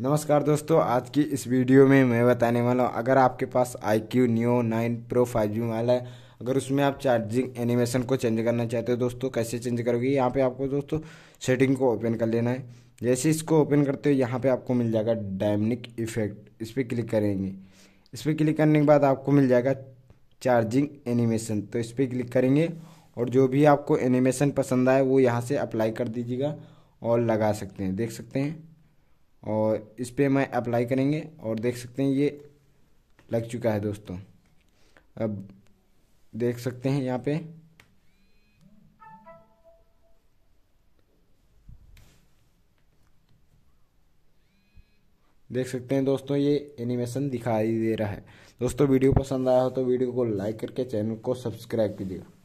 नमस्कार दोस्तों आज की इस वीडियो में मैं बताने वाला हूँ अगर आपके पास iQOO neo nine pro five G mobile है अगर उसमें आप चार्जिंग एनिमेशन को चेंज करना चाहते हो दोस्तों कैसे चेंज करोगे यहाँ पे आपको दोस्तों सेटिंग को ओपन कर लेना है जैसे इसको ओपन करते हो यहाँ पे आपको मिल जाएगा डायमनिक इफेक्ट इस पर क्लिक करेंगे इस पर क्लिक करने के बाद आपको मिल जाएगा चार्जिंग एनिमेशन तो इस पर क्लिक करेंगे और जो भी आपको एनिमेशन पसंद आए वो यहाँ से अप्लाई कर दीजिएगा और लगा सकते हैं देख सकते हैं और इस पर मैं अप्लाई करेंगे और देख सकते हैं ये लग चुका है दोस्तों अब देख सकते हैं यहाँ पे देख सकते हैं दोस्तों ये एनिमेशन दिखाई दे रहा है दोस्तों वीडियो पसंद आया हो तो वीडियो को लाइक करके चैनल को सब्सक्राइब कीजिएगा